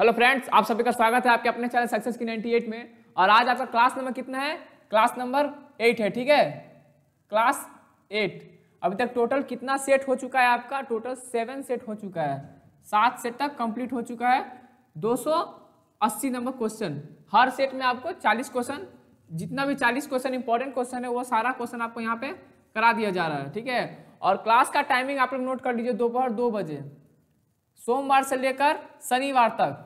hello friends आप सभी का स्वागत है आपके अपने चैनल सक्सेस की 98 में और आज आपका क्लास नंबर कितना है क्लास नंबर एट है ठीक है क्लास एट अभी तक टोटल कितना सेट हो चुका है आपका टोटल सेवन सेट हो चुका है सात सेट तक कंप्लीट हो चुका है 280 नंबर क्वेश्चन हर सेट में आपको 40 क्वेश्चन जितना भी 40 क्वेश्चन इंपॉर्टेंट क्वेश्चन है वो सारा क्वेश्चन आपको यहाँ पे करा दिया जा रहा है ठीक है और क्लास का टाइमिंग आप लोग नोट कर लीजिए दोपहर दो बजे सोमवार से लेकर शनिवार तक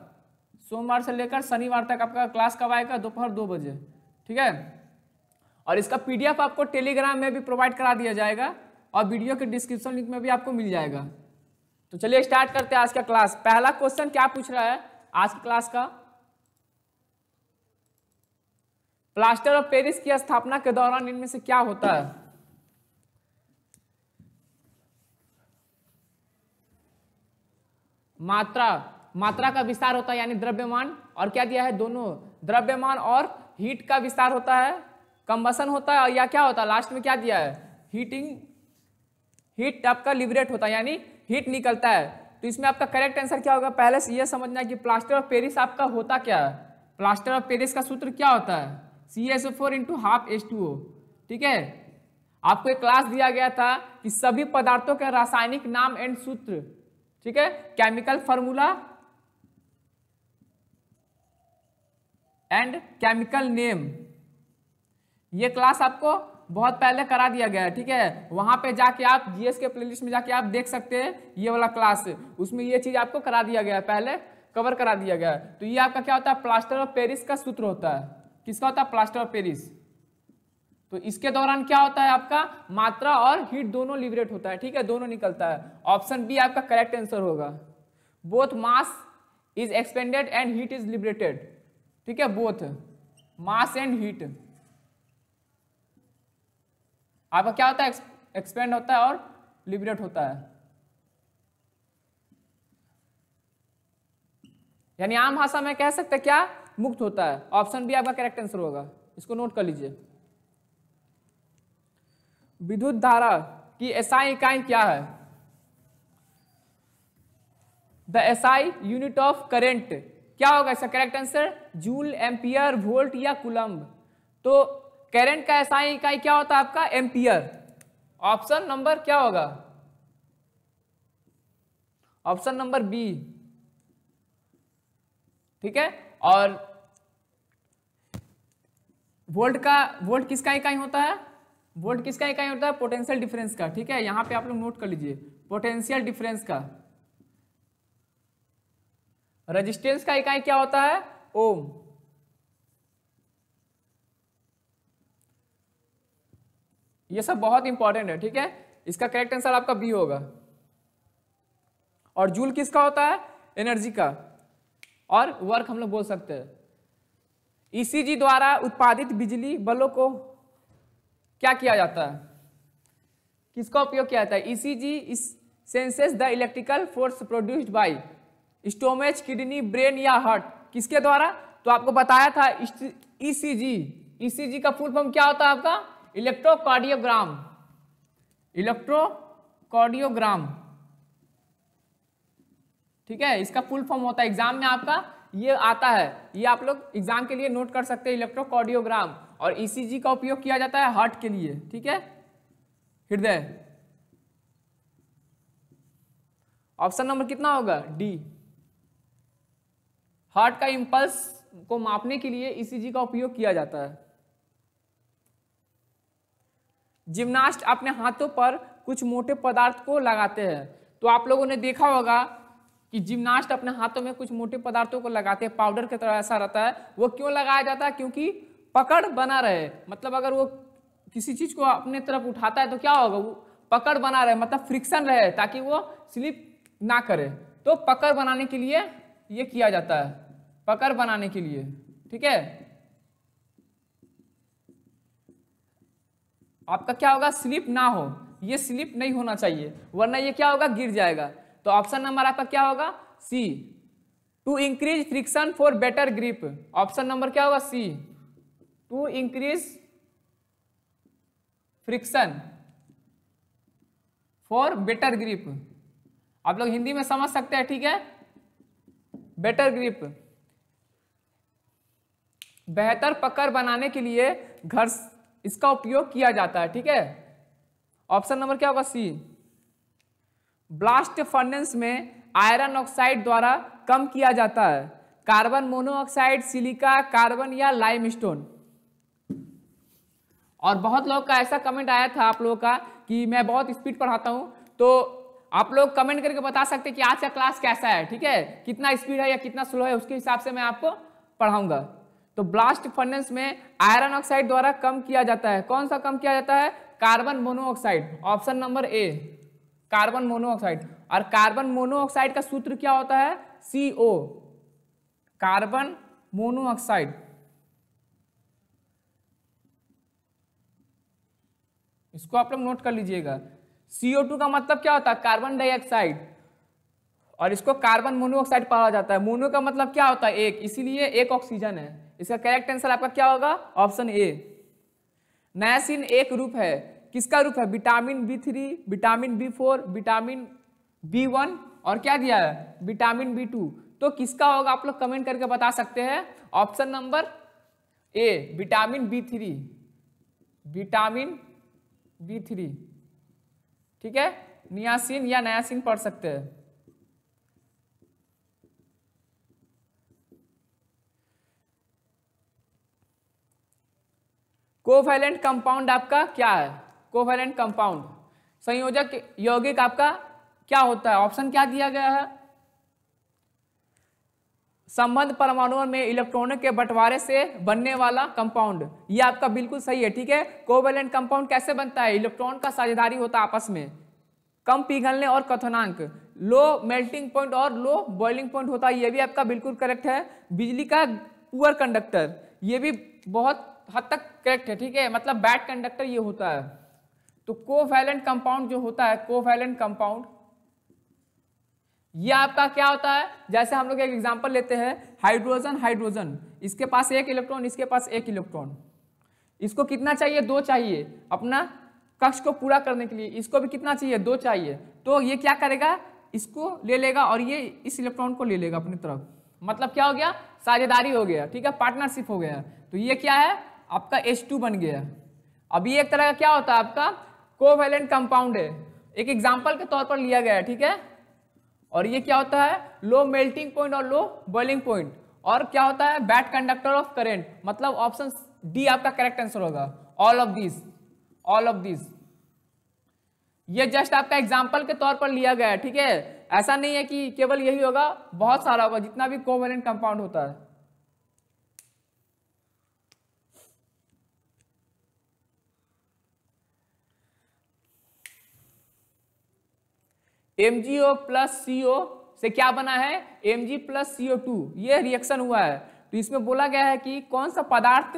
सोमवार से लेकर शनिवार तक आपका क्लास कब आएगा दोपहर दो बजे ठीक है और इसका पीडीएफ आपको टेलीग्राम में भी प्रोवाइड करा दिया जाएगा और वीडियो के डिस्क्रिप्शन लिंक में भी आपको मिल जाएगा तो चलिए स्टार्ट करते हैं आज का क्लास पहला क्वेश्चन क्या पूछ रहा है आज की क्लास का प्लास्टर ऑफ पेरिस की स्थापना के दौरान इनमें से क्या होता है मात्रा मात्रा का विस्तार होता है यानी द्रव्यमान और क्या दिया है दोनों द्रव्यमान और हीट का विस्तार होता है कंबसन होता है या क्या होता है लास्ट में क्या दिया है हीटिंग हीट आपका लिबरेट होता है यानी हीट निकलता है तो इसमें आपका करेक्ट आंसर क्या होगा पहले से यह समझना है कि प्लास्टर ऑफ पेरिस आपका होता क्या है प्लास्टर ऑफ पेरिस का सूत्र क्या होता है C S O four into half S two O ठीक है आपको एक क्लास दिया गया था कि सभी पदार्थों के रासायनिक नाम एंड सूत्र ठीक है chemical formula and chemical name ये क्लास आपको बहुत पहले करा दिया गया है ठीक है वहां पे जाके आप जीएस के प्लेलिस्ट में जाके आप देख सकते हैं ये वाला क्लास उसमें ये चीज आपको करा दिया गया है पहले कवर करा दिया गया है तो ये आपका क्या होता है प्लास्टर ऑफ पेरिस का सूत्र होता है किसका होता है प्लास्टर ऑफ पेरिस तो इसके दौरान क्या होता है आपका मात्रा और हीट दोनों लिबरेट होता है ठीक है दोनों निकलता है ऑप्शन बी आपका करेक्ट आंसर होगा both mass is expended and heat is liberated ठीक है बोथ मास एंड हीट आपका क्या होता है एक्सपेंड होता है और लिबरेट होता है यानी आम भाषा में कह सकते क्या मुक्त होता है ऑप्शन बी आपका करेक्ट आंसर होगा इसको नोट कर लीजिए विद्युत धारा की एसआई इकाई क्या है the SI unit of current क्या होगा इसका correct answer joule ampere volt या कुलम्ब तो करेंट का एसआई इकाई क्या होता है आपका एम्पियर ऑप्शन नंबर क्या होगा ऑप्शन नंबर बी ठीक है और वोल्ट का वोल्ट किसका इकाई होता है वोल्ट किसका इकाई होता है पोटेंशियल डिफरेंस का ठीक है यहां पे आप लोग नोट कर लीजिए पोटेंशियल डिफरेंस का रेजिस्टेंस का इकाई क्या होता है ओम ये सब बहुत इंपॉर्टेंट है ठीक है इसका करेक्ट आंसर आपका बी होगा और जूल किसका होता है एनर्जी का और वर्क हम लोग बोल सकते हैं ईसीजी e द्वारा उत्पादित बिजली बलों को क्या किया जाता है किसका उपयोग किया जाता है ECG is senses the electrical force produced by stomach kidney brain या हार्ट किसके द्वारा तो आपको बताया था ईसीजी e ईसीजी e का फुल फॉर्म क्या होता है आपका इलेक्ट्रोकार्डियोग्राम इलेक्ट्रोकार्डियोग्राम ठीक है इसका फुल फॉर्म होता है एग्जाम में आपका ये आता है ये आप लोग एग्जाम के लिए नोट कर सकते हैं इलेक्ट्रोकार्डियोग्राम और ईसीजी e का उपयोग किया जाता है हार्ट के लिए ठीक है हृदय ऑप्शन नंबर कितना होगा डी हार्ट का इंपल्स को मापने के लिए ईसीजी e का उपयोग किया जाता है जिम्नास्ट अपने हाथों पर कुछ मोटे पदार्थ को लगाते हैं तो आप लोगों ने देखा होगा कि जिम्नास्ट अपने हाथों में कुछ मोटे पदार्थों को लगाते हैं पाउडर की तरह ऐसा रहता है वो क्यों लगाया जाता है क्योंकि पकड़ बना रहे मतलब अगर वो किसी चीज़ को अपने तरफ उठाता है तो क्या होगा वो पकड़ बना रहे मतलब फ्रिक्शन रहे ताकि वो स्लिप ना करे तो पकड़ बनाने के लिए ये किया जाता है पकड़ बनाने के लिए ठीक है आपका क्या होगा स्लिप ना हो ये स्लिप नहीं होना चाहिए वरना ये क्या होगा गिर जाएगा तो ऑप्शन नंबर आपका क्या होगा C to increase friction for better grip option number क्या होगा C to increase friction for better grip आप लोग हिंदी में समझ सकते हैं ठीक है बेटर ग्रिप बेहतर पकड़ बनाने के लिए घर इसका उपयोग किया जाता है ठीक है ऑप्शन नंबर क्या होगा सी ब्लास्ट फर्नेस में आयरन ऑक्साइड द्वारा कम किया जाता है कार्बन मोनोऑक्साइड सिलिका कार्बन या लाइमस्टोन और बहुत लोग का ऐसा कमेंट आया था आप लोगों का कि मैं बहुत स्पीड पढ़ाता हूँ तो आप लोग कमेंट करके बता सकते कि आज का क्लास कैसा है ठीक है कितना स्पीड है या कितना स्लो है उसके हिसाब से मैं आपको पढ़ाऊंगा तो ब्लास्ट फर्नेस में आयरन ऑक्साइड द्वारा कम किया जाता है कौन सा कम किया जाता है carbon monoxide option number A carbon monoxide और कार्बन मोनोऑक्साइड का सूत्र क्या होता है सी कार्बन मोनोऑक्साइड इसको आप लोग नोट कर लीजिएगा CO2 का मतलब क्या होता है कार्बन डाइऑक्साइड और इसको कार्बन मोनोऑक्साइड पाया जाता है मोनो का मतलब क्या होता है एक इसीलिए एक ऑक्सीजन है इसका करेक्ट आंसर आपका क्या होगा ऑप्शन ए नायसिन एक रूप है किसका रूप है vitamin B three vitamin B four vitamin B one और क्या दिया है विटामिन बी टू तो किसका होगा आप लोग कमेंट करके बता सकते हैं option number A vitamin B three vitamin B three ठीक है नियासिन या नयासिन पढ़ सकते हैं कोवैलेंट कंपाउंड आपका क्या है कोवैलेंट कंपाउंड संयोजक यौगिक आपका क्या होता है ऑप्शन क्या दिया गया है संबंध परमाणुओं में इलेक्ट्रॉनों के बंटवारे से बनने वाला कंपाउंड ये आपका बिल्कुल सही है ठीक है कोवेलेंट कंपाउंड कैसे बनता है इलेक्ट्रॉन का साझेदारी होता है आपस में कम पिघलने और कथनांक लो मेल्टिंग पॉइंट और लो बॉइलिंग पॉइंट होता है ये भी आपका बिल्कुल करेक्ट है बिजली का पुअर कंडक्टर ये भी बहुत हद तक करेक्ट है ठीक है मतलब बैड कंडक्टर ये होता है तो कोवैलेंट कंपाउंड जो होता है कोवैलेंट कंपाउंड ये आपका क्या होता है जैसे हम लोग एक एग्जाम्पल लेते हैं हाइड्रोजन हाइड्रोजन इसके पास एक इलेक्ट्रॉन इसके पास एक इलेक्ट्रॉन इसको कितना चाहिए दो चाहिए अपना कक्ष को पूरा करने के लिए इसको भी कितना चाहिए दो चाहिए तो ये क्या करेगा इसको ले लेगा और ये इस इलेक्ट्रॉन को ले लेगा अपनी तरफ मतलब क्या हो गया साझेदारी हो गया ठीक है पार्टनरशिप हो गया तो ये क्या है आपका टू बन गया अब ये एक तरह का क्या होता है आपका कोवेलेंट कंपाउंड है एक एग्जाम्पल के तौर पर लिया गया है ठीक है और ये क्या होता है लो मेल्टिंग पॉइंट और लो बॉइलिंग पॉइंट और क्या होता है बैड कंडक्टर ऑफ करेंट मतलब ऑप्शन डी आपका करेक्ट आंसर होगा all of this all of this ये जस्ट आपका एग्जाम्पल के तौर पर लिया गया है ठीक है ऐसा नहीं है कि केवल यही होगा बहुत सारा होगा जितना भी कोवेलेंट कंपाउंड होता है एम जी ओ प्लस सी ओ से क्या बना है M G plus C O two ये रिएक्शन हुआ है तो इसमें बोला गया है कि कौन सा पदार्थ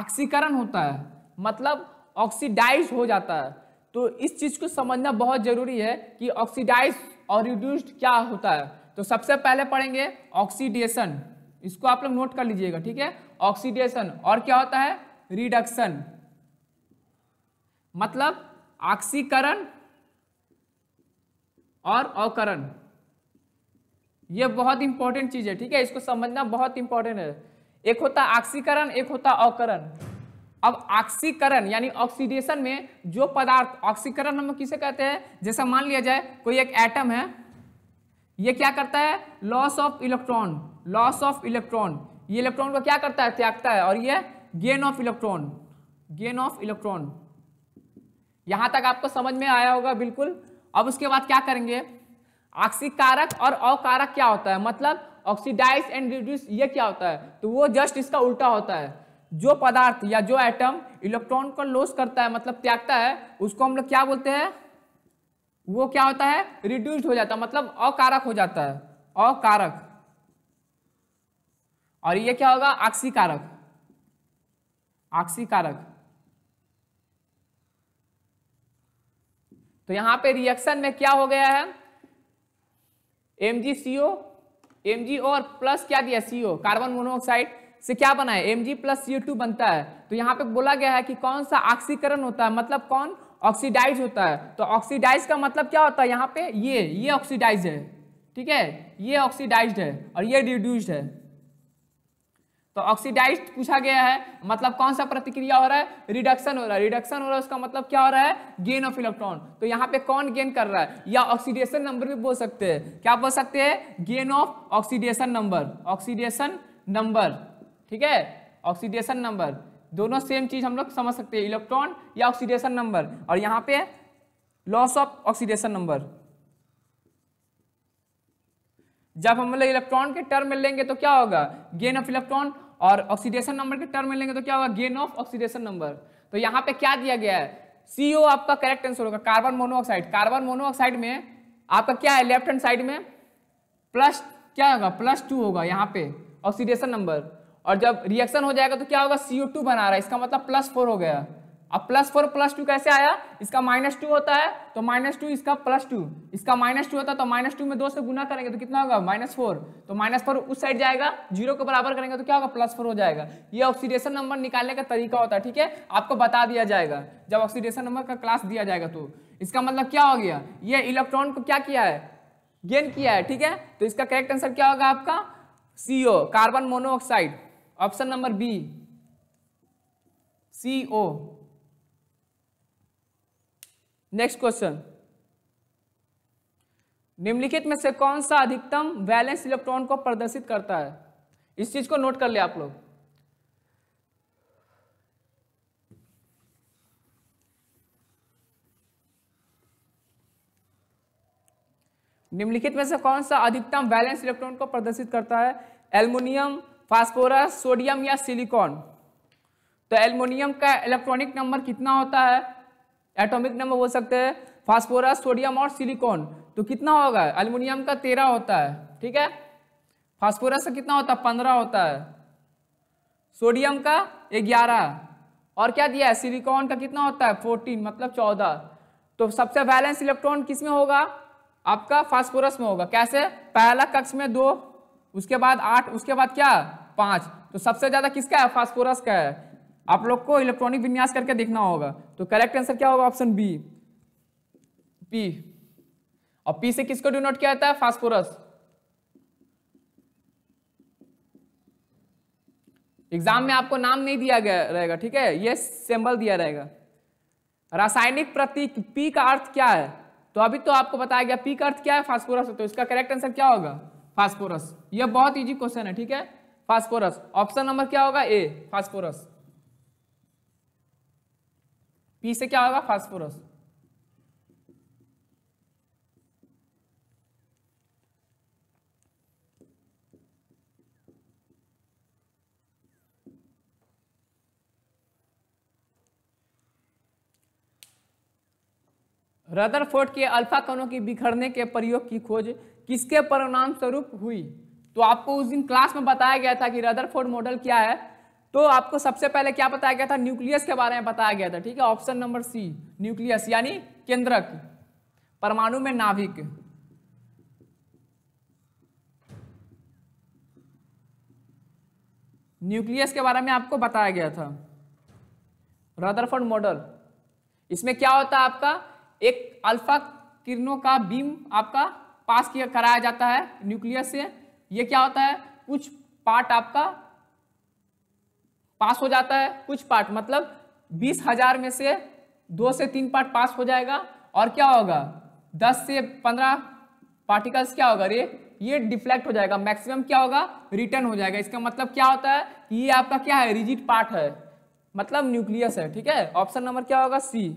ऑक्सीकरण होता है मतलब ऑक्सीडाइज हो जाता है तो इस चीज को समझना बहुत जरूरी है कि ऑक्सीडाइज और रिड्यूस्ड क्या होता है तो सबसे पहले पढ़ेंगे ऑक्सीडेशन इसको आप लोग नोट कर लीजिएगा ठीक है ऑक्सीडेशन और क्या होता है रिडक्शन मतलब ऑक्सीकरण और अवकरण यह बहुत इंपॉर्टेंट चीज है ठीक है इसको समझना बहुत इंपॉर्टेंट है एक होता ऑक्सीकरण एक होता अवकरण अब ऑक्सीकरण यानी ऑक्सीडेशन में जो पदार्थ ऑक्सीकरण हम किसे कहते हैं जैसा मान लिया जाए कोई एक एटम है ये क्या करता है loss of electron loss of electron ये इलेक्ट्रॉन को क्या करता है त्यागता है और ये gain of electron gain of electron यहां तक आपको समझ में आया होगा बिल्कुल अब उसके बाद क्या करेंगे ऑक्सीकारक और अकारक क्या होता है मतलब ऑक्सीडाइज एंड रिड्यूस ये क्या होता है तो वो जस्ट इसका उल्टा होता है जो पदार्थ या जो एटम इलेक्ट्रॉन को लॉस करता है मतलब त्यागता है उसको हम लोग क्या बोलते हैं वो क्या होता है रिड्यूस्ड हो जाता है मतलब अकारक हो जाता है अकारक और ये क्या होगा आक्सीकारक आक्सीकारक तो यहां पे रिएक्शन में क्या हो गया है एम जी सी ओ एम जी और प्लस क्या दिया सी ओ कार्बन मोनोऑक्साइड से क्या बना है M G plus C two बनता है तो यहां पे बोला गया है कि कौन सा ऑक्सीकरण होता है मतलब कौन ऑक्सीडाइज होता है तो ऑक्सीडाइज का मतलब क्या होता है यहां पे ये ये ऑक्सीडाइज है ठीक है ये ऑक्सीडाइज है और ये रिड्यूस्ड है तो ऑक्सीडाइज पूछा गया है मतलब कौन सा प्रतिक्रिया हो रहा है रिडक्शन हो रहा है रिडक्शन हो रहा है उसका मतलब क्या हो रहा है गेन ऑफ इलेक्ट्रॉन तो यहाँ पे कौन गेन कर रहा है या ऑक्सीडेशन नंबर भी बोल सकते हैं क्या बोल सकते हैं gain of oxidation number oxidation number ठीक है ऑक्सीडेशन नंबर दोनों सेम चीज हम लोग समझ सकते हैं इलेक्ट्रॉन या ऑक्सीडेशन नंबर और यहाँ पे लॉस ऑफ ऑक्सीडेशन नंबर जब हम लोग मतलब इलेक्ट्रॉन के टर्म में लेंगे तो क्या होगा गेन ऑफ इलेक्ट्रॉन और ऑक्सीडेशन नंबर के टर्म में लेंगे तो क्या होगा गेन ऑफ ऑक्सीडेशन नंबर तो यहाँ पे क्या दिया गया है सीओ आपका करेक्ट आंसर होगा कार्बन मोनोऑक्साइड कार्बन मोनोऑक्साइड में आपका क्या है लेफ्ट हैंड साइड में प्लस क्या होगा प्लस टू होगा यहाँ पे ऑक्सीडेशन नंबर और जब रिएक्शन हो जाएगा तो क्या होगा सीओ टू बना रहा है इसका मतलब प्लस फोर हो गया अब प्लस फोर प्लस टू कैसे आया इसका माइनस टू होता है तो माइनस टू इसका प्लस टू इसका माइनस टू होता है तो माइनस टू में दो से गुना करेंगे तो कितना होगा माइनस फोर तो माइनस फोर उस साइड जाएगा जीरो के बराबर करेंगे तो क्या होगा प्लस फोर हो जाएगा ये ऑक्सीडेशन नंबर निकालने का तरीका होता है ठीक है आपको बता दिया जाएगा जब ऑक्सीडेशन नंबर का क्लास दिया जाएगा तो इसका मतलब क्या हो गया ये इलेक्ट्रॉन को क्या किया है गेन किया है ठीक है तो इसका करेक्ट आंसर क्या होगा आपका O carbon monoxide option number B CO next question निम्नलिखित में से कौन सा अधिकतम वैलेंस इलेक्ट्रॉन को प्रदर्शित करता है इस चीज को नोट कर ले आप लोग निम्नलिखित में से कौन सा अधिकतम वैलेंस इलेक्ट्रॉन को प्रदर्शित करता है एल्मोनियम फास्फोरस सोडियम या सिलिकॉन तो एल्मोनियम का इलेक्ट्रॉनिक नंबर कितना होता है एटॉमिक नंबर बोल सकते हैं फास्फोरस सोडियम और सिलिकॉन तो कितना होगा अल्मोनियम का तेरह होता है ठीक है फास्फोरस का कितना होता है पंद्रह होता है सोडियम का ग्यारह और क्या दिया है सिलिकॉन का कितना होता है फोर्टीन मतलब चौदह तो सबसे बैलेंस इलेक्ट्रॉन किस में होगा आपका फास्फोरस में होगा कैसे पहला कक्ष में दो उसके बाद आठ उसके बाद क्या पाँच तो सबसे ज़्यादा किसका है फास्फोरस का है आप लोग को इलेक्ट्रॉनिक विन्यास करके देखना होगा तो करेक्ट आंसर क्या होगा ऑप्शन बी पी और पी से किसको डिनोट किया जाता है फास्फोरस एग्जाम में आपको नाम नहीं दिया गया रहेगा ठीक है ये सिंबल दिया रहेगा रासायनिक प्रतीक पी का अर्थ क्या है तो अभी तो आपको बताया गया पी का अर्थ क्या है फास्फोरस तो इसका करेक्ट आंसर क्या होगा फास्फोरस यह बहुत इजी क्वेश्चन है ठीक है फास्फोरस ऑप्शन नंबर क्या होगा ए फास्फोरस पी से क्या होगा फास्फोरस रदरफोर्ड के अल्फा कणों के बिखरने के प्रयोग की खोज किसके परिणाम स्वरूप हुई तो आपको उस दिन क्लास में बताया गया था कि रदरफोर्ड मॉडल क्या है तो आपको सबसे पहले क्या बताया गया था न्यूक्लियस के बारे में बताया गया था ठीक है ऑप्शन नंबर सी न्यूक्लियस यानी केंद्रक परमाणु में नाभिक न्यूक्लियस के बारे में आपको बताया गया था रदरफोर्ड मॉडल इसमें क्या होता है आपका एक अल्फा किरणों का बीम आपका पास किया कराया जाता है न्यूक्लियस से ये क्या होता है कुछ पार्ट आपका पास हो जाता है कुछ पार्ट मतलब बीस हजार में से दो से तीन पार्ट पास हो जाएगा और क्या होगा दस से पंद्रह पार्टिकल्स क्या होगा रे ये डिफ्लेक्ट हो जाएगा मैक्सिमम क्या होगा रिटर्न हो जाएगा इसका मतलब क्या होता है कि ये आपका क्या है रिजिट पार्ट है मतलब न्यूक्लियस है ठीक है ऑप्शन नंबर क्या होगा सी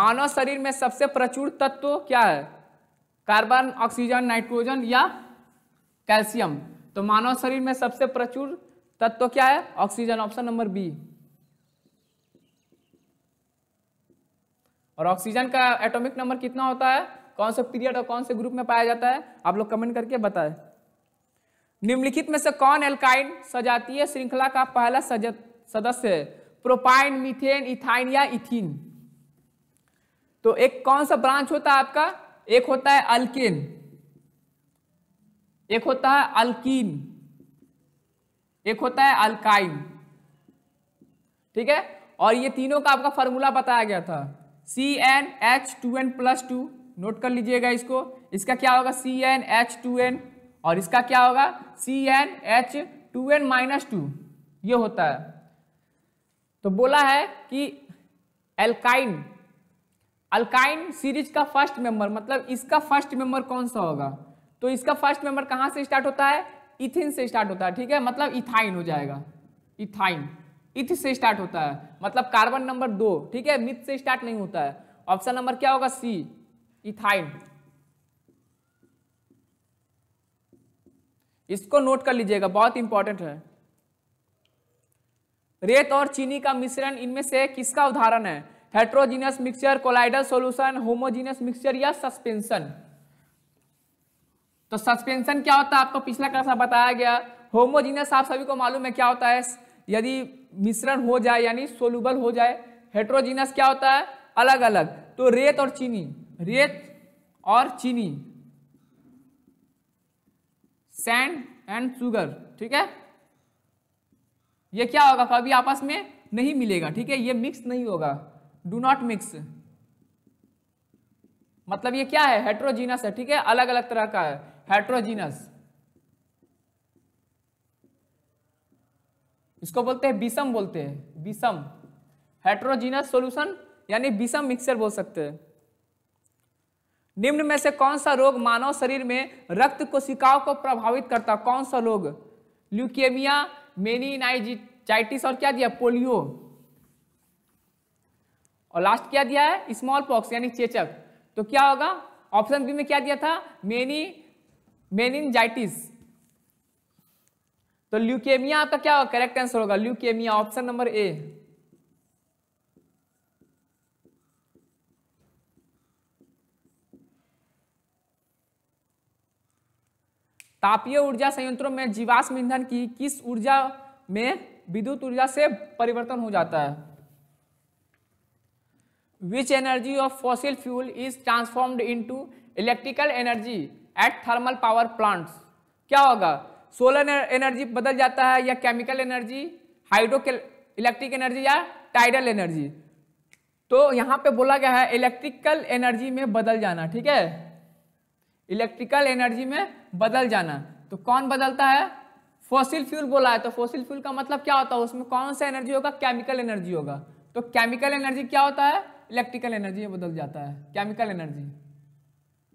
मानव शरीर में सबसे प्रचुर तत्व क्या है कार्बन ऑक्सीजन नाइट्रोजन या कैल्शियम तो मानव शरीर में सबसे प्रचुर तत्व क्या है ऑक्सीजन ऑप्शन नंबर बी और ऑक्सीजन का एटॉमिक नंबर कितना होता है कौन से पीरियड और कौन से ग्रुप में पाया जाता है आप लोग कमेंट करके बताएं निम्नलिखित में से कौन एल्काइन सजातीय श्रृंखला का पहला सदस्य है प्रोपाइन मीथेन इथाइन या इथिन तो एक कौन सा ब्रांच होता है आपका एक होता है अल्केन एक होता है अल्किन एक होता है अल्काइन ठीक है और ये तीनों का आपका फॉर्मूला बताया गया था C N H two N plus two note कर लीजिएगा इसको इसका क्या होगा C N H two N और इसका क्या होगा C N H two N minus two ये होता है तो बोला है कि एल्काइन अल्काइन सीरीज का फर्स्ट मेंबर मतलब इसका फर्स्ट मेंबर कौन सा होगा तो इसका फर्स्ट मेंबर कहां से स्टार्ट होता है इथिन से स्टार्ट होता है ठीक है मतलब इथाइन हो जाएगा इथाइन इथ से स्टार्ट होता है मतलब कार्बन नंबर दो ठीक है मिथ से स्टार्ट नहीं होता है ऑप्शन नंबर क्या होगा सी इथाइन इसको नोट कर लीजिएगा बहुत इंपॉर्टेंट है रेत और चीनी का मिश्रण इनमें से किसका उदाहरण है heterogeneous mixture colloidal solution homogeneous mixture या सस्पेंशन तो सस्पेंशन क्या होता है आपको पिछला क्लास में बताया गया होमोजीनियस आप सभी को मालूम है क्या होता है यदि मिश्रण हो जाए यानी सोलूबल हो जाए हेट्रोजीनस क्या होता है अलग अलग तो रेत और चीनी रेत और चीनी सैंड एंड शुगर ठीक है ये क्या होगा कभी आपस में नहीं मिलेगा ठीक है ये मिक्स नहीं होगा डू नॉट मिक्स मतलब ये क्या है हेट्रोजीनस है ठीक है अलग अलग तरह का है हेट्रोजीनस इसको बोलते हैं विषम बोलते हैं विषम हेट्रोजीनस सॉल्यूशन यानी विषम मिक्सचर बोल सकते हैं निम्न में से कौन सा रोग मानव शरीर में रक्त कोशिकाओं को प्रभावित करता कौन सा रोग ल्यूकेमिया मेनिनाइजिटाइटिस और क्या दिया पोलियो और लास्ट क्या दिया है स्मॉल पॉक्स यानी चेचक तो क्या होगा ऑप्शन बी में क्या दिया था मेनी मेनिनजाइटिस तो ल्यूकेमिया आपका क्या होगा करेक्ट आंसर होगा ल्यूकेमिया ऑप्शन नंबर ए तापीय ऊर्जा संयंत्रों में जीवाश्म ईंधन की किस ऊर्जा में विद्युत ऊर्जा से परिवर्तन हो जाता है which energy of fossil fuel is transformed into electrical energy at thermal power plants क्या होगा सोलर एनर्जी बदल जाता है या chemical energy hydroelectric energy या टाइडल एनर्जी तो यहां पे बोला गया है इलेक्ट्रिकल एनर्जी में बदल जाना ठीक है इलेक्ट्रिकल एनर्जी में बदल जाना तो कौन बदलता है फॉसिल फ्यूल बोला है तो फॉसिल फ्यूल का मतलब क्या होता है उसमें कौन सा एनर्जी होगा केमिकल एनर्जी होगा तो केमिकल एनर्जी क्या होता है इलेक्ट्रिकल एनर्जी में बदल जाता है केमिकल एनर्जी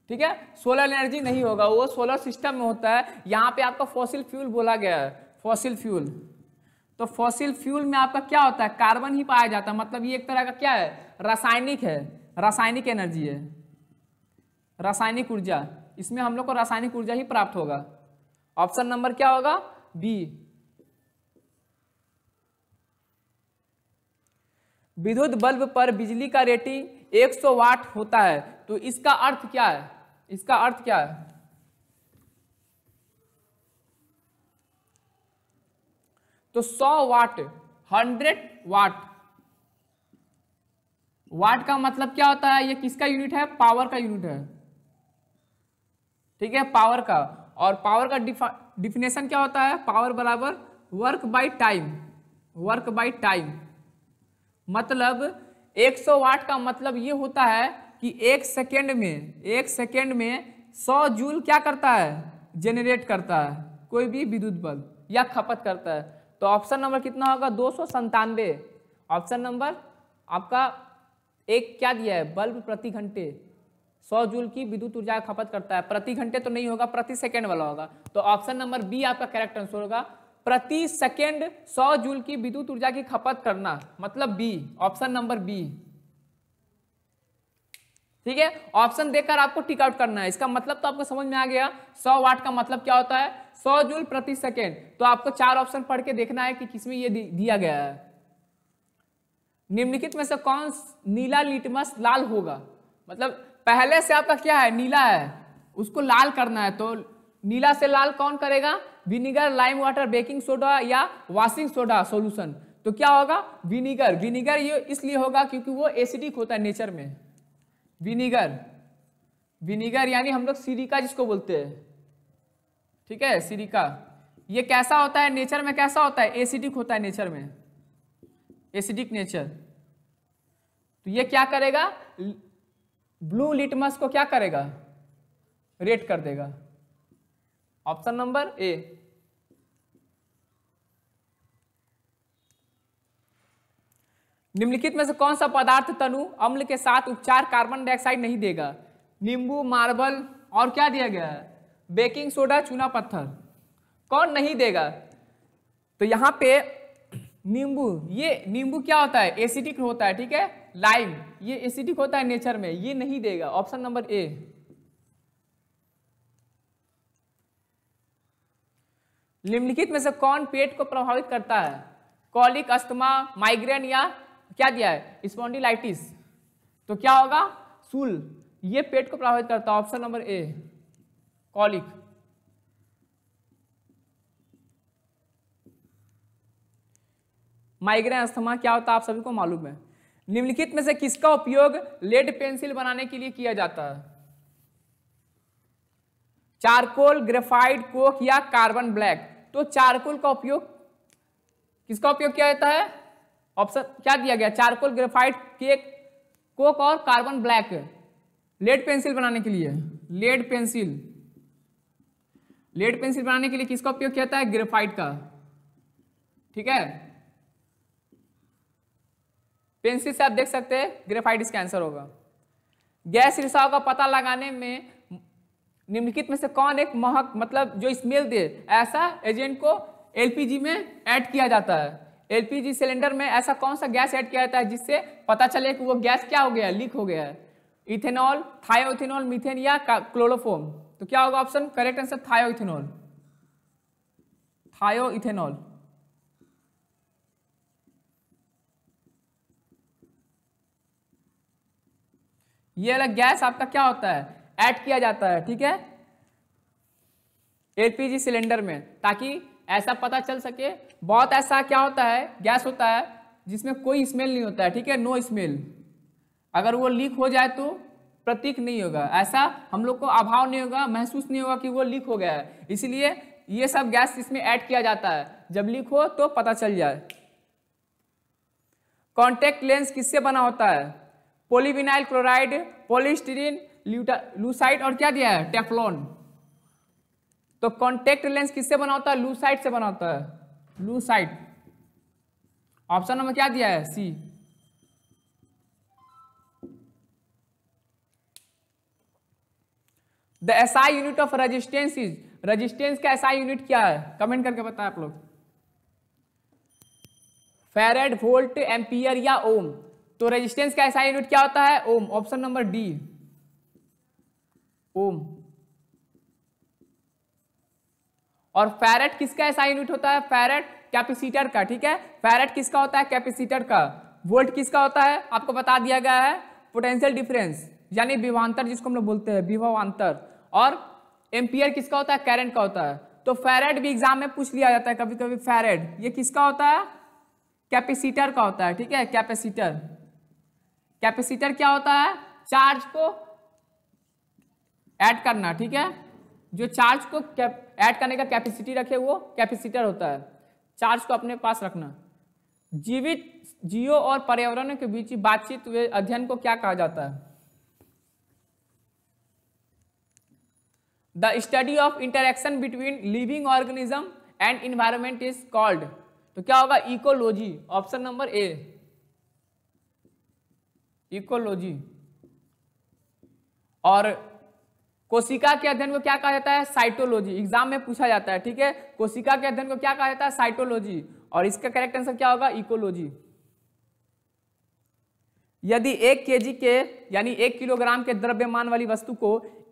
ठीक है सोलर एनर्जी नहीं होगा वो सोलर सिस्टम में होता है यहाँ पे आपका फॉसिल फ्यूल बोला गया है फॉसिल फ्यूल तो फॉसिल फ्यूल में आपका क्या होता है कार्बन ही पाया जाता है मतलब ये एक तरह का क्या है रासायनिक है रासायनिक एनर्जी है रासायनिक ऊर्जा इसमें हम लोग को रासायनिक ऊर्जा ही प्राप्त होगा ऑप्शन नंबर क्या होगा बी विद्युत बल्ब पर बिजली का रेटिंग 100 वाट होता है तो इसका अर्थ क्या है इसका अर्थ क्या है तो 100 वाट 100 वाट वाट का मतलब क्या होता है ये किसका यूनिट है पावर का यूनिट है ठीक है पावर का और पावर का डिफिनेशन क्या होता है पावर बराबर work by time work by time मतलब 100 वाट का मतलब ये होता है कि एक सेकेंड में एक सेकेंड में सौ जूल क्या करता है जेनरेट करता है कोई भी विद्युत बल्ब या खपत करता है तो ऑप्शन नंबर कितना होगा दो सौ संतानवे ऑप्शन नंबर आपका एक क्या दिया है बल्ब प्रति घंटे सौ जूल की विद्युत ऊर्जा खपत करता है प्रति घंटे तो नहीं होगा प्रति सेकेंड वाला होगा तो ऑप्शन नंबर बी आपका करेक्ट आंसर होगा प्रति सेकेंड सौ जूल की विद्युत ऊर्जा की खपत करना मतलब बी ऑप्शन नंबर बी ठीक है ऑप्शन देखकर आपको टिक आउट करना है इसका मतलब तो आपको समझ में आ गया सौ वाट का मतलब क्या होता है सौ जूल प्रति सेकेंड तो आपको चार ऑप्शन पढ़ के देखना है कि किसमें यह दिया गया है निम्नलिखित में से कौन नीला लिटमस लाल होगा मतलब पहले से आपका क्या है नीला है उसको लाल करना है तो नीला से लाल कौन करेगा vinegar lime water baking soda या वॉशिंग सोडा सॉल्यूशन तो क्या होगा विनीगर विनीगर ये इसलिए होगा क्योंकि वो एसिडिक होता है नेचर में विनीगर विनीगर यानी हम लोग सिरिका जिसको बोलते हैं ठीक है सिरिका ये कैसा होता है नेचर में कैसा होता है एसिडिक होता है नेचर में एसिडिक नेचर तो ये क्या करेगा ब्लू लिटमस को क्या करेगा रेट कर देगा ऑप्शन नंबर ए निम्नलिखित में से कौन सा पदार्थ तनु अम्ल के साथ उपचार कार्बन डाइऑक्साइड नहीं देगा नींबू मार्बल और क्या दिया गया है बेकिंग सोडा चूना पत्थर कौन नहीं देगा तो यहाँ पे नींबू ये नींबू क्या होता है एसिडिक होता है ठीक है लाइम ये एसिडिक होता है नेचर में ये नहीं देगा ऑप्शन नंबर ए निम्नलिखित में से कौन पेट को प्रभावित करता है कॉलिक अस्थमा माइग्रेन या क्या दिया है स्पॉन्डिलाइटिस तो क्या होगा सूल ये पेट को प्रभावित करता है option number A colic migraine अस्थमा क्या होता है आप सभी को मालूम है निम्नलिखित में से किसका उपयोग लेड पेंसिल बनाने के लिए किया जाता है चारकोल ग्रेफाइट कोक या कार्बन ब्लैक तो चारकोल का उपयोग किसका उपयोग किया जाता है ऑप्शन क्या दिया गया चारकोल ग्रेफाइट केक कोक और कार्बन ब्लैक लेड पेंसिल बनाने के लिए लेड पेंसिल लेड पेंसिल बनाने के लिए किसका उपयोग किया जाता है ग्रेफाइट का ठीक है पेंसिल से आप देख सकते हैं ग्रेफाइट इसका आंसर होगा गैस रिसाव का पता लगाने में निम्नलिखित में से कौन एक महक मतलब जो स्मेल दे ऐसा एजेंट को एलपीजी में ऐड किया जाता है एलपीजी सिलेंडर में ऐसा कौन सा गैस ऐड किया जाता है जिससे पता चले कि वो गैस क्या हो गया लीक हो गया है इथेनॉल थायोइथेनॉल मिथेन या क्लोरोफोम तो क्या होगा option correct answer thioethanol thioethanol ये अलग गैस आपका क्या होता है ऐड किया जाता है ठीक है एलपीजी सिलेंडर में ताकि ऐसा पता चल सके बहुत ऐसा क्या होता है गैस होता है जिसमें कोई स्मेल नहीं होता है ठीक है नो स्मेल अगर वो लीक हो जाए तो प्रतीक नहीं होगा ऐसा हम लोग को अभाव नहीं होगा महसूस नहीं होगा कि वो लीक हो गया है इसलिए ये सब गैस इसमें ऐड किया जाता है जब लीक हो तो पता चल जाए कॉन्टेक्ट लेंस किससे बना होता है पोलीविनाइल क्लोराइड पोलिस्टीरिन लूसाइड और क्या दिया है टेफलॉन तो कॉन्टेक्ट लेंस किससे बना होता है लूसाइड से बना होता है लूसाइट ऑप्शन नंबर क्या दिया है C the SI unit of resistance is resistance का एसआई यूनिट क्या है कमेंट करके बताएं आप लोग फेरेड वोल्ट एम्पियर या ओम तो रेजिस्टेंस का एसआई यूनिट क्या होता है ohm option number D ohm और फेरेट किसका ऐसा यूनिट होता है फेरेट कैपेसिटर का ठीक है फेरेट किसका होता है कैपेसिटर का वोल्ट किसका होता है आपको बता दिया गया है पोटेंशियल डिफरेंस यानी विवांतर जिसको हम लोग बोलते हैं विवांतर और एम्पियर किसका होता है करंट का होता है तो फेरेट भी एग्जाम में पूछ लिया जाता है कभी कभी फेरेट ये किसका होता है कैपेसिटर का होता है ठीक है कैपेसिटर कैपेसिटर क्या होता है चार्ज को ऐड करना ठीक है जो चार्ज को कैप ऐड करने का कैपेसिटी रखे वो कैपेसिटर होता है चार्ज को अपने पास रखना जीवित जीव और पर्यावरण के बीच बातचीत हुए अध्ययन को क्या कहा जाता है the study of interaction between living organism and environment is called तो क्या होगा ecology option number A ecology और कोशिका के अध्ययन को क्या कहा जाता है साइटोलॉजी एग्जाम में पूछा जाता है ठीक है कोशिका के अध्ययन को क्या कहा जाता है साइटोलॉजी और इसका करेक्ट आंसर क्या होगा इकोलॉजी यदि एक केजी के यानी एक किलोग्राम के द्रव्यमान वाली वस्तु को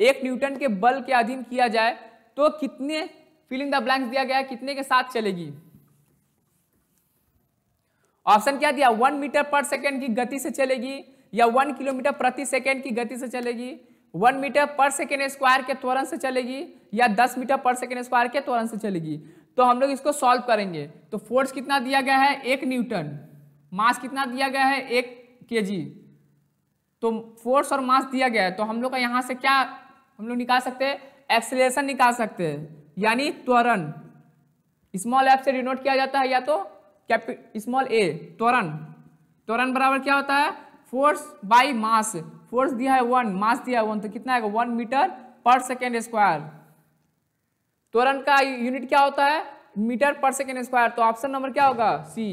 एक न्यूटन के बल के अधीन किया जाए तो कितने फिलिंग द ब्लैंक्स दिया गया कितने के साथ चलेगी ऑप्शन क्या दिया वन मीटर पर सेकेंड की गति से चलेगी या वन किलोमीटर प्रति सेकेंड की गति से चलेगी वन मीटर पर सेकेंड स्क्वायर के त्वरण से चलेगी या दस मीटर पर सेकेंड स्क्वायर के त्वरण से चलेगी तो हम लोग इसको सॉल्व करेंगे तो फोर्स कितना दिया गया है एक न्यूटन मास कितना दिया गया है एक के तो फोर्स और मास दिया गया है तो हम लोग का यहाँ से क्या हम लोग निकाल सकते हैं एक्सलेशन निकाल सकते हैं यानी त्वरण स्मॉल एफ से डिनोट किया जाता है या तो कैपिट स्मॉल ए त्वरण त्वरण बराबर क्या होता है फोर्स बाई मास फोर्स दिया है वन मास दिया है वन तो कितना आएगा वन मीटर पर सेकेंड स्क्वायर त्वरण का यूनिट क्या होता है मीटर पर सेकेंड स्क्वायर तो ऑप्शन नंबर क्या होगा सी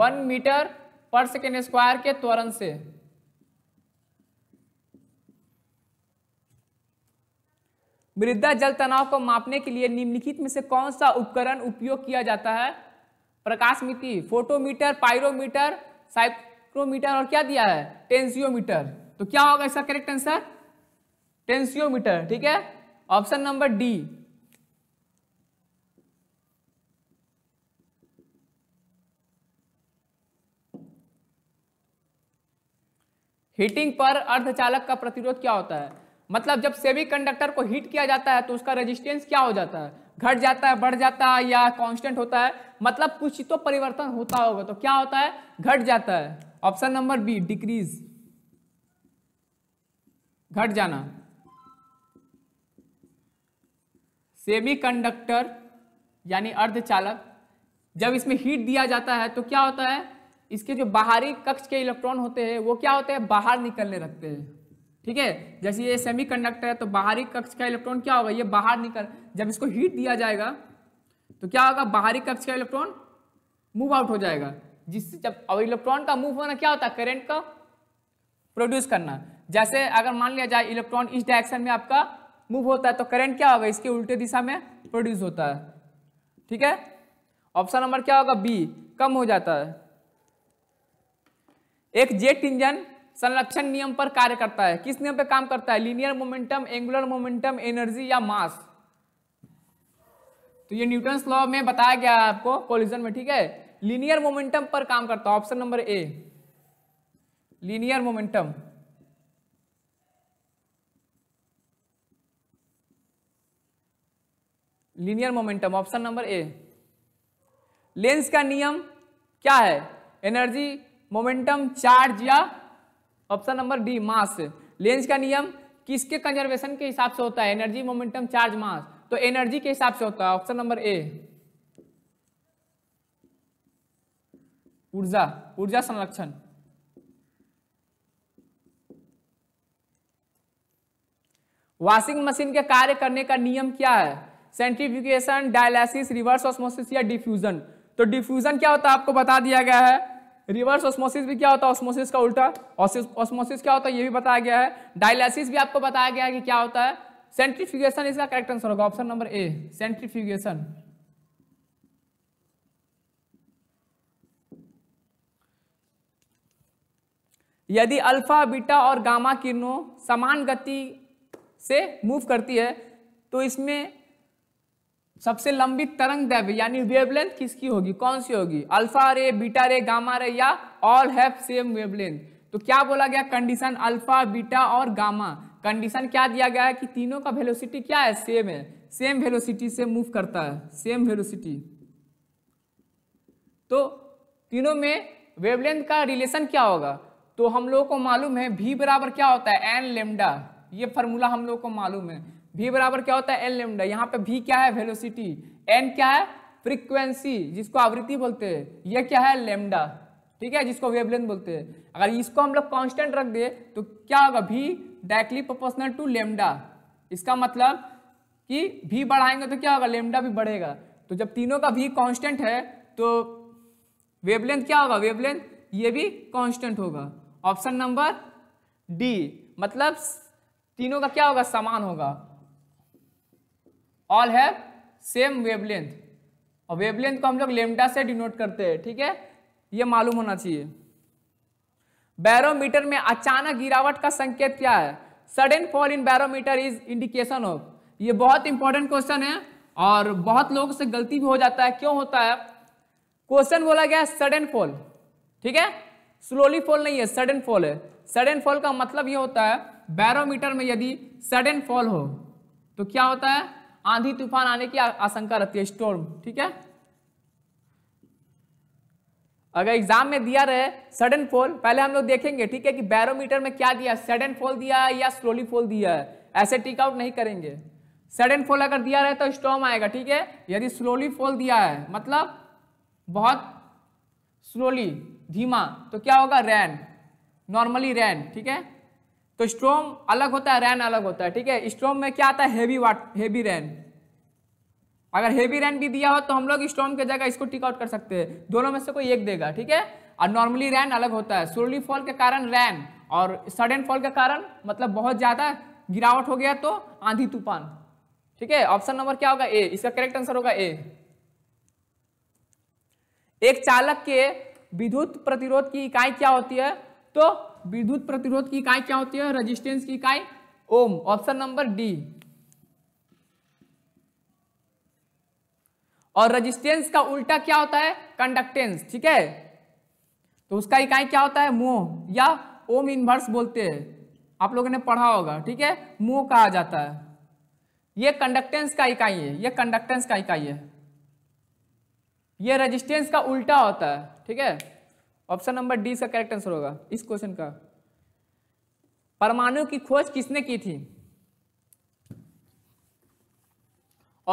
वन मीटर पर सेकेंड स्क्वायर के त्वरण से वृद्धा जल तनाव को मापने के लिए निम्नलिखित में से कौन सा उपकरण उपयोग किया जाता है प्रकाश मिति फोटोमीटर पायरोमीटर साइप क्रोमीटर और क्या दिया है टेंसियोमीटर तो क्या होगा इसका करेक्ट आंसर टेंसियोमीटर ठीक है ऑप्शन नंबर डी हीटिंग पर अर्धचालक का प्रतिरोध क्या होता है मतलब जब सेवी कंडक्टर को हीट किया जाता है तो उसका रेजिस्टेंस क्या हो जाता है घट जाता है बढ़ जाता है या कांस्टेंट होता है मतलब कुछ तो परिवर्तन होता होगा तो क्या होता है घट जाता है ऑप्शन नंबर बी डिक्रीज घट जाना सेमीकंडक्टर यानी अर्धचालक जब इसमें हीट दिया जाता है तो क्या होता है इसके जो बाहरी कक्ष के इलेक्ट्रॉन होते हैं वो क्या होते हैं बाहर निकलने लगते हैं ठीक है जैसे ये सेमीकंडक्टर है तो बाहरी कक्ष का इलेक्ट्रॉन क्या होगा ये बाहर निकल जब इसको हीट दिया जाएगा तो क्या होगा बाहरी कक्ष का इलेक्ट्रॉन मूव आउट हो जाएगा जिससे जब और इलेक्ट्रॉन का मूव होना क्या होता है करेंट का प्रोड्यूस करना जैसे अगर मान लिया जाए इलेक्ट्रॉन इस डायरेक्शन में आपका मूव होता है तो करंट क्या होगा इसके उल्टे दिशा में प्रोड्यूस होता है ठीक है ऑप्शन नंबर क्या होगा बी कम हो जाता है एक जेट इंजन संरक्षण नियम पर कार्य करता है किस नियम पर काम करता है linear momentum angular momentum energy या मास तो ये न्यूटन लॉ में बताया गया आपको कोलिजन में ठीक है लीनियर मोमेंटम पर काम करता है option number A linear momentum linear momentum option number A Lenz का नियम क्या है एनर्जी मोमेंटम चार्ज या option number D mass Lenz का नियम किसके कंजर्वेशन के हिसाब से होता है एनर्जी मोमेंटम चार्ज मास तो एनर्जी के हिसाब से होता है ऑप्शन नंबर ए ऊर्जा ऊर्जा संरक्षण वॉशिंग मशीन के कार्य करने का नियम क्या है सेंट्रीफ्यूगेशन डायलिसिस रिवर्स ऑस्मोसिस या डिफ्यूजन तो डिफ्यूजन क्या होता है आपको बता दिया गया है रिवर्स ऑस्मोसिस भी क्या होता है ऑस्मोसिस का उल्टा ऑस्मोसिस क्या होता है ये भी बताया गया है डायलिसिस भी आपको बताया गया है कि क्या होता है सेंट्रीफ्यूगेशन इसका करेक्ट आंसर होगा ऑप्शन नंबर ए सेंट्रीफ्यूगेशन यदि अल्फा बीटा और गामा किरणों समान गति से मूव करती है तो इसमें सबसे लंबी तरंग दैव यानी वेवलेंथ किसकी होगी कौन सी होगी अल्फा रे बीटा रे गामा रे या ऑल हैव सेम वेवलेंथ तो क्या बोला गया कंडीशन अल्फा बीटा और गामा कंडीशन क्या दिया गया है कि तीनों का वेलोसिटी क्या है सेम है सेम वेलोसिटी से मूव करता है सेम वेलोसिटी तो तीनों में वेवलेंथ का रिलेशन क्या होगा तो हम लोगों को मालूम है भी बराबर क्या होता है एन लेमडा ये फॉर्मूला हम लोग को मालूम है भी बराबर क्या होता है एन लेमडा यहाँ पे भी क्या है वेलोसिटी एन क्या है फ्रीक्वेंसी जिसको आवृत्ति बोलते हैं ये क्या है लेमडा ठीक है जिसको वेवलेंथ बोलते हैं अगर इसको हम लोग कॉन्स्टेंट रख दे तो क्या होगा भी डायरेक्टली प्रोपोर्शनल टू लेमडा इसका मतलब कि भी बढ़ाएंगे तो क्या होगा लेमडा भी बढ़ेगा तो जब तीनों का भी कॉन्स्टेंट है तो वेबलेंथ क्या होगा वेबलेंथ ये भी कांस्टेंट होगा ऑप्शन नंबर डी मतलब तीनों का क्या होगा समान होगा ऑल हैव सेम वेवलेंथ और वेवलेंथ को हम लोग लेमडा से डिनोट करते हैं ठीक है ये मालूम होना चाहिए बैरोमीटर में अचानक गिरावट का संकेत क्या है sudden fall in barometer is indication of ये बहुत इंपॉर्टेंट क्वेश्चन है और बहुत लोगों से गलती भी हो जाता है क्यों होता है क्वेश्चन बोला गया सडन फॉल ठीक है स्लोली फॉल नहीं है सडन फॉल है सडन फॉल का मतलब ये होता है बैरोमीटर में यदि सडन फॉल हो तो क्या होता है आंधी तूफान आने की आशंका रहती है स्टोर्म ठीक है अगर एग्जाम में दिया रहे सडन फॉल पहले हम लोग देखेंगे ठीक है कि बैरोमीटर में क्या दिया सडन फॉल दिया है या स्लोली फॉल दिया है ऐसे टिक आउट नहीं करेंगे सडन फॉल अगर दिया रहे तो स्टॉम आएगा ठीक है यदि स्लोली फॉल दिया है मतलब बहुत स्लोली धीमा तो क्या होगा रैन नॉर्मली रैन ठीक है तो स्ट्रोम अलग होता है रैन अलग होता है ठीक है स्ट्रोम में क्या आता है हेवी वाट हेवी रैन अगर हेवी रैन भी दिया हो तो हम लोग स्ट्रोम के जगह इसको टिक आउट कर सकते हैं दोनों में से कोई एक देगा ठीक है और नॉर्मली रैन अलग होता है सुरली फॉल के कारण रैन और सडन फॉल के कारण मतलब बहुत ज़्यादा गिरावट हो गया तो आंधी तूफान ठीक है ऑप्शन नंबर क्या होगा ए इसका करेक्ट आंसर होगा ए एक चालक के विद्युत प्रतिरोध की इकाई क्या होती है तो विद्युत प्रतिरोध की इकाई क्या होती है रेजिस्टेंस की इकाई ओम ऑप्शन नंबर डी और रेजिस्टेंस का उल्टा क्या होता है कंडक्टेंस ठीक है तो उसका इकाई क्या होता है मोह या ओम इनवर्स बोलते हैं आप लोगों ने पढ़ा होगा ठीक है मोह कहा जाता है ये कंडक्टेंस का इकाई है ये कंडक्टेंस का इकाई है ये रेजिस्टेंस का उल्टा होता है ठीक है ऑप्शन नंबर डी का करेक्ट आंसर होगा इस क्वेश्चन का परमाणु की खोज किसने की थी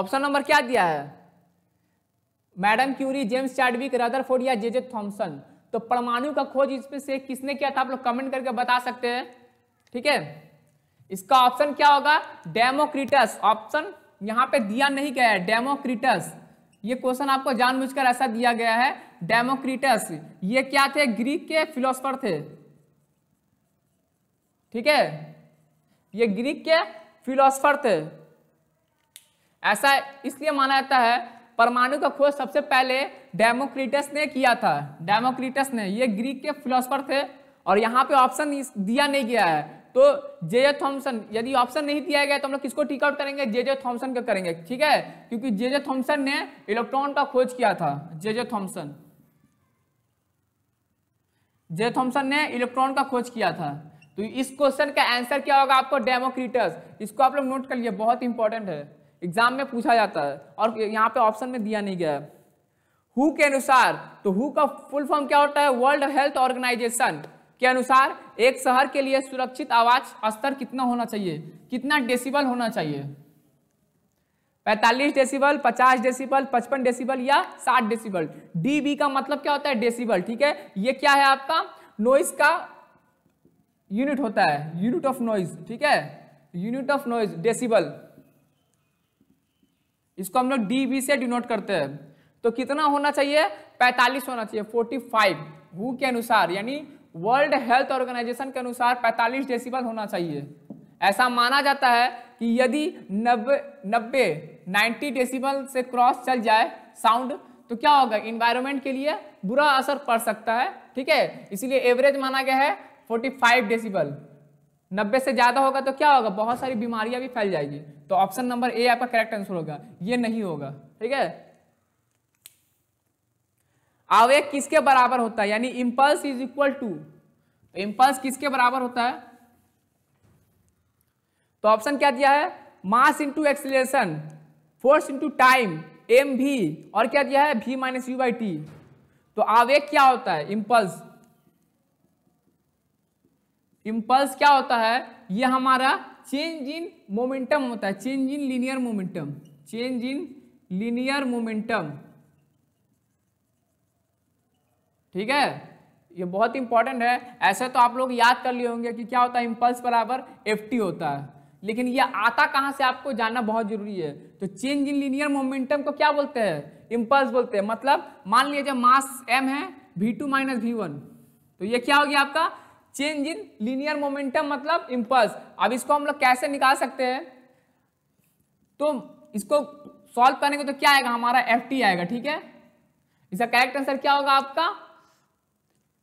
ऑप्शन नंबर क्या दिया है madam Curie James Chadwick Rutherford या जेजे थॉम्सन तो परमाणु का खोज इसमें से किसने किया था आप लोग कमेंट करके बता सकते हैं ठीक है इसका ऑप्शन क्या होगा डेमोक्रिटस ऑप्शन यहां पे दिया नहीं गया है डेमोक्रिटस ये क्वेश्चन आपको जानबूझकर ऐसा दिया गया है डेमोक्रिटस ये क्या थे ग्रीक के फिलोसफर थे ठीक है ये ग्रीक के फिलोसफर थे ऐसा इसलिए माना जाता है परमाणु का खोज सबसे पहले डेमोक्रिटस ने किया था डेमोक्रिटस ने ये ग्रीक के फिलोसफर थे और यहाँ पे ऑप्शन दिया नहीं गया है तो जे जे थॉम्सन यदि ऑप्शन नहीं दिया गया तो हम लोग किसको आउट करेंगे जे जे थॉम्सन का करेंगे ठीक है क्योंकि जे जे थॉम्सन ने इलेक्ट्रॉन का खोज किया था J J Thomson J Thomson ने इलेक्ट्रॉन का खोज किया था तो इस क्वेश्चन का आंसर क्या होगा आपको डेमोक्रिटस इसको आप लोग नोट कर लिए बहुत इंपॉर्टेंट है एग्जाम में पूछा जाता है और यहाँ पे ऑप्शन में दिया नहीं गया हु के अनुसार तो हु का फुल फॉर्म क्या होता है वर्ल्ड हेल्थ ऑर्गेनाइजेशन के अनुसार एक शहर के लिए सुरक्षित आवाज स्तर कितना होना चाहिए कितना डेसिबल होना चाहिए 45 डेसिबल 50 डेसिबल 55 डेसिबल या 60 डेसिबल डीबी का मतलब क्या होता है डेसिबल ठीक है ये क्या है आपका नॉइस का यूनिट होता है यूनिट ऑफ नॉइज ठीक है यूनिट ऑफ नॉइज डेसिबल इसको हम लोग डीबी से डिनोट करते हैं तो कितना होना चाहिए 45 होना चाहिए 45 हु के अनुसार यानी वर्ल्ड हेल्थ ऑर्गेनाइजेशन के अनुसार 45 डेसिबल होना चाहिए ऐसा माना जाता है कि यदि नब्बे नब्बे नाइन्टी डेसिबल से क्रॉस चल जाए साउंड तो क्या होगा इन्वायरमेंट के लिए बुरा असर पड़ सकता है ठीक है इसीलिए एवरेज माना गया है 45 डेसिबल नब्बे से ज़्यादा होगा तो क्या होगा बहुत सारी बीमारियां भी फैल जाएगी तो ऑप्शन नंबर ए आपका करेक्ट आंसर होगा ये नहीं होगा ठीक है आवेग किसके बराबर होता है यानी इंपल्स इज इक्वल टू तो इंपल्स किसके बराबर होता है तो ऑप्शन क्या दिया है mass into acceleration force into time M भी और क्या दिया है भी माइनस यू बाई टी तो आवेग क्या होता है इंपल्स इंपल्स क्या होता है ये हमारा चेंज इन मोमेंटम होता है change in linear momentum change in linear momentum ठीक है ये बहुत इंपॉर्टेंट है ऐसे तो आप लोग याद कर लिए होंगे कि क्या होता है इम्पल्स बराबर एफ होता है लेकिन ये आता कहाँ से आपको जानना बहुत जरूरी है तो चेंज इन लीनियर मोमेंटम को क्या बोलते हैं इम्पल्स बोलते हैं मतलब मान लीजिए मास एम है V two minus V one तो ये क्या हो गया आपका चेंज इन लीनियर मोमेंटम मतलब इम्पल्स अब इसको हम लोग कैसे निकाल सकते हैं तो इसको सॉल्व करने को तो क्या आएगा हमारा एफ आएगा ठीक है इसका करेक्ट आंसर क्या होगा आपका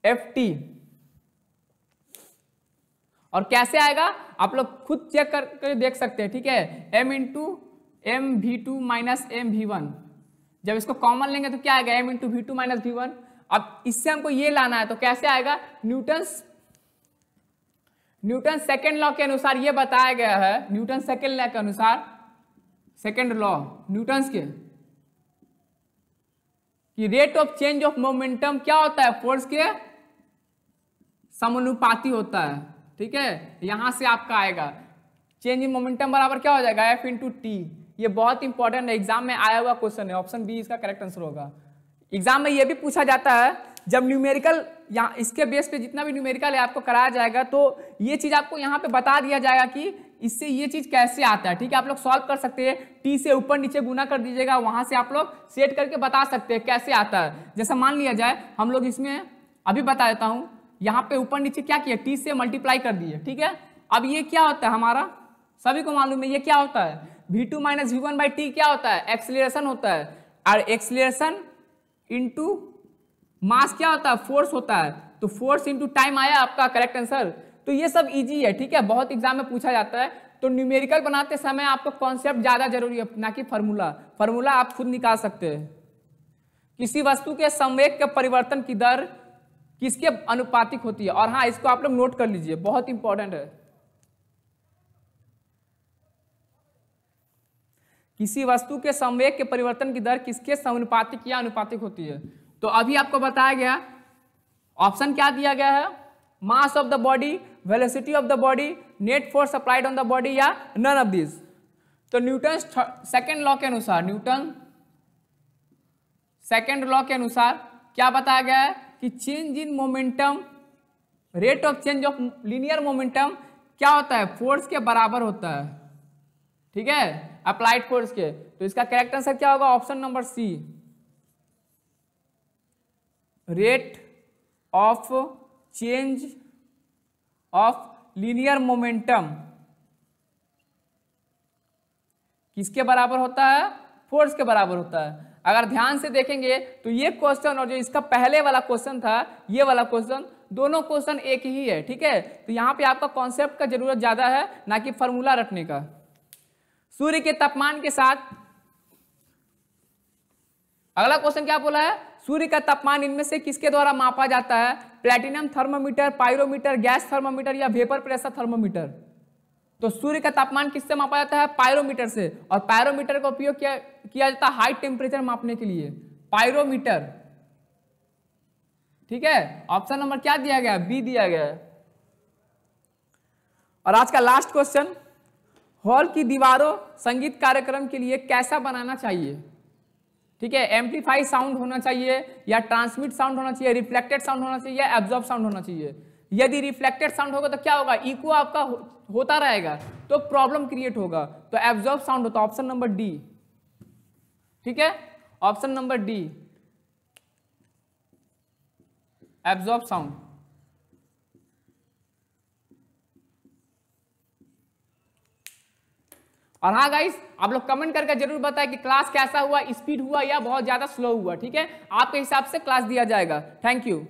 एफ टी और कैसे आएगा आप लोग खुद चेक करके कर देख सकते हैं ठीक है M into M V two minus M V one जब इसको कॉमन लेंगे तो क्या आएगा in into V two minus V one अब इससे हमको ये लाना है तो कैसे आएगा न्यूटन न्यूटन सेकेंड लॉ के अनुसार ये बताया गया है न्यूटन सेकेंड लॉ के अनुसार सेकेंड लॉ न्यूटन के कि rate of change of momentum क्या होता है फोर्स के समानुपाती होता है ठीक है यहाँ से आपका आएगा चेंज इन मोमेंटम बराबर क्या हो जाएगा एफ इंटू टी ये बहुत इंपॉर्टेंट है एग्जाम में आया हुआ क्वेश्चन है ऑप्शन बी इसका करेक्ट आंसर होगा एग्जाम में ये भी पूछा जाता है जब न्यूमेरिकल यहाँ इसके बेस पे जितना भी न्यूमेरिकल है आपको कराया जाएगा तो ये चीज़ आपको यहाँ पे बता दिया जाएगा कि इससे ये चीज़ कैसे आता है ठीक है आप लोग सॉल्व कर सकते हैं टी से ऊपर नीचे गुना कर दीजिएगा वहाँ से आप लोग सेट करके बता सकते हैं कैसे आता है जैसा मान लिया जाए हम लोग इसमें अभी बता देता हूँ यहाँ पे ऊपर नीचे क्या किया टी से मल्टीप्लाई कर दिए ठीक है अब ये क्या होता है हमारा सभी को मालूम है ये क्या होता है V two minus V one by T क्या होता है एक्सलेशन होता है और एक्सलेशन इंटू मास क्या होता है फोर्स होता है तो फोर्स इंटू टाइम आया आपका करेक्ट आंसर तो ये सब इजी है ठीक है बहुत एग्जाम में पूछा जाता है तो न्यूमेरिकल बनाते समय आपको कॉन्सेप्ट ज़्यादा जरूरी है ना कि फॉर्मूला फॉर्मूला आप खुद निकाल सकते हैं किसी वस्तु के संवेग के परिवर्तन की दर किसके अनुपातिक होती है और हाँ इसको आप लोग नोट कर लीजिए बहुत इंपॉर्टेंट है किसी वस्तु के संवेग के परिवर्तन की दर किसके समानुपातिक या अनुपातिक होती है तो अभी आपको बताया गया ऑप्शन क्या दिया गया है mass of the body velocity of the body net force applied on the body या नन ऑफ दिस तो न्यूटन सेकेंड लॉ के अनुसार न्यूटन सेकेंड लॉ के अनुसार क्या बताया गया है कि change in momentum rate of change of linear momentum क्या होता है फोर्स के बराबर होता है ठीक है अप्लाइड फोर्स के तो इसका करेक्ट आंसर क्या होगा option number C rate of change of linear momentum किसके बराबर होता है फोर्स के बराबर होता है अगर ध्यान से देखेंगे तो ये क्वेश्चन और जो इसका पहले वाला क्वेश्चन था ये वाला क्वेश्चन दोनों क्वेश्चन एक ही है ठीक है तो यहाँ पे आपका कॉन्सेप्ट का जरूरत ज्यादा है ना कि फॉर्मूला रटने का सूर्य के तापमान के साथ अगला क्वेश्चन क्या बोला है सूर्य का तापमान इनमें से किसके द्वारा मापा जाता है platinum thermometer pyrometer gas thermometer या वेपर प्रेशर थर्मोमीटर तो सूर्य का तापमान किससे मापा जाता है पायरोमीटर से और पायरोमीटर का उपयोग किया किया जाता है हाई टेम्परेचर मापने के लिए पायरोमीटर ठीक है ऑप्शन नंबर क्या दिया गया बी दिया गया और आज का लास्ट क्वेश्चन हॉल की दीवारों संगीत कार्यक्रम के लिए कैसा बनाना चाहिए ठीक है एम्पलीफाई साउंड होना चाहिए या ट्रांसमिट साउंड होना चाहिए रिफ्लेक्टेड साउंड होना चाहिए या एब्जॉर्ब साउंड होना चाहिए यदि रिफ्लेक्टेड साउंड होगा तो क्या होगा इको आपका हो, होता रहेगा तो प्रॉब्लम क्रिएट होगा तो एब्जॉर्ब साउंड होता ऑप्शन नंबर डी ठीक है option number D absorb sound और हाँ गाइस आप लोग कमेंट करके जरूर बताएं कि क्लास कैसा हुआ स्पीड हुआ या बहुत ज्यादा स्लो हुआ ठीक है आपके हिसाब से क्लास दिया जाएगा थैंक यू